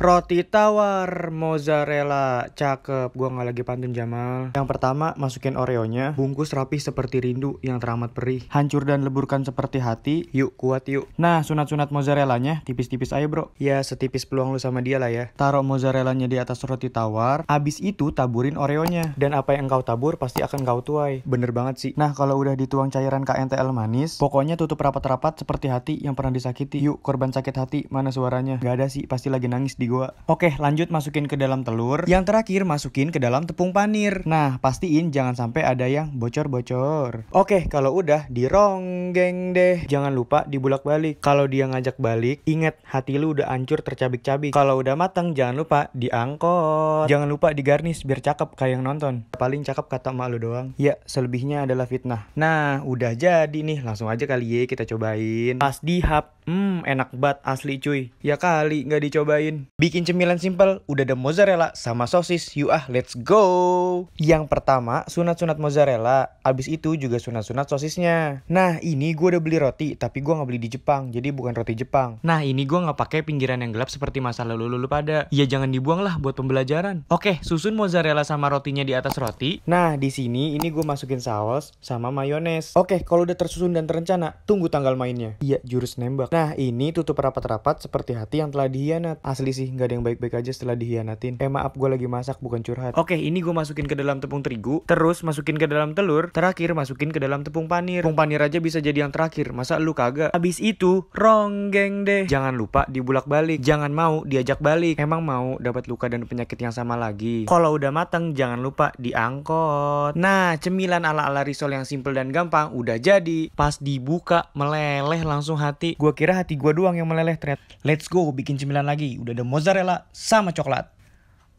Roti tawar mozzarella cakep. Gua nggak lagi pantun Jamal. Yang pertama masukin oreonya, bungkus rapi seperti rindu yang teramat perih. Hancur dan leburkan seperti hati. Yuk kuat yuk. Nah sunat-sunat mozzarellanya tipis-tipis aja bro. Ya setipis peluang lu sama dia lah ya. Taruh mozzarellanya di atas roti tawar. Abis itu taburin oreonya. Dan apa yang engkau tabur pasti akan kau tuai. Bener banget sih. Nah kalau udah dituang cairan KNTL manis, pokoknya tutup rapat-rapat seperti hati yang pernah disakiti. Yuk korban sakit hati mana suaranya? Gak ada sih pasti lagi nangis di gua. Oke, lanjut masukin ke dalam telur. Yang terakhir masukin ke dalam tepung panir. Nah, pastiin jangan sampai ada yang bocor-bocor. Oke, kalau udah dironggeng deh. Jangan lupa dibulak-balik. Kalau dia ngajak balik, inget hati lu udah hancur tercabik-cabik. Kalau udah mateng, jangan lupa diangkot. Jangan lupa garnish biar cakep kayak yang nonton. Paling cakep kata mak lu doang. Ya, selebihnya adalah fitnah. Nah, udah jadi nih. Langsung aja kali ya kita cobain. Pas dihap, hmm enak banget asli cuy. Ya kali nggak dicobain. Bikin cemilan simple, udah ada mozzarella sama sosis, yuk ah let's go! Yang pertama, sunat-sunat mozzarella, abis itu juga sunat-sunat sosisnya. Nah ini gue udah beli roti, tapi gue gak beli di Jepang, jadi bukan roti Jepang. Nah ini gue gak pakai pinggiran yang gelap seperti masa lalu lalu pada. Ya jangan dibuang lah buat pembelajaran. Oke, susun mozzarella sama rotinya di atas roti. Nah di sini ini gue masukin saus sama mayones. Oke, kalau udah tersusun dan terencana, tunggu tanggal mainnya. Iya, jurus nembak. Nah ini tutup rapat-rapat seperti hati yang telah dihianat. Asli sih sih, nggak ada yang baik-baik aja setelah dihianatin. Eh maaf, gue lagi masak bukan curhat. Oke, ini gue masukin ke dalam tepung terigu, terus masukin ke dalam telur, terakhir masukin ke dalam tepung panir. Tepung panir aja bisa jadi yang terakhir, masa lu kagak? Abis itu, ronggeng deh. Jangan lupa dibulak-balik, jangan mau diajak balik. Emang mau dapat luka dan penyakit yang sama lagi. Kalau udah mateng, jangan lupa diangkot. Nah, cemilan ala-ala risol yang simple dan gampang udah jadi. Pas dibuka, meleleh langsung hati. Gue kira hati gue doang yang meleleh, ternyata. Let's go, bikin cemilan lagi. Udah ada mozzarella sama coklat.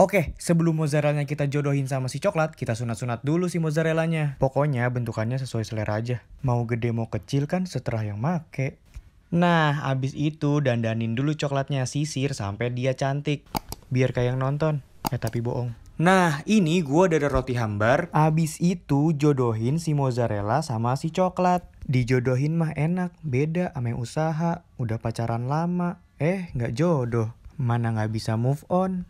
Oke, sebelum mozzarellanya kita jodohin sama si coklat, kita sunat-sunat dulu si mozzarellanya. Pokoknya bentukannya sesuai selera aja. Mau gede mau kecil kan setelah yang make. Nah, abis itu dandanin dulu coklatnya sisir sampai dia cantik. Biar kayak yang nonton. Eh tapi bohong. Nah, ini gua dari roti hambar. Abis itu jodohin si mozzarella sama si coklat. Dijodohin mah enak, beda ame usaha, udah pacaran lama. Eh, nggak jodoh mana nggak bisa move on.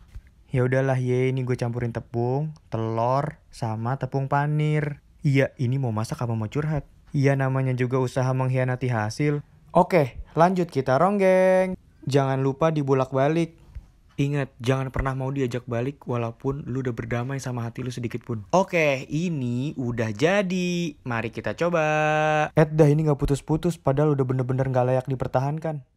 Ya udahlah ye, ini gue campurin tepung, telur, sama tepung panir. Iya, ini mau masak apa mau curhat? Iya namanya juga usaha mengkhianati hasil. Oke, lanjut kita ronggeng. Jangan lupa dibulak-balik. Ingat, jangan pernah mau diajak balik walaupun lu udah berdamai sama hati lu sedikit pun. Oke, ini udah jadi. Mari kita coba. Ed, eh, dah ini gak putus-putus padahal udah bener-bener gak layak dipertahankan.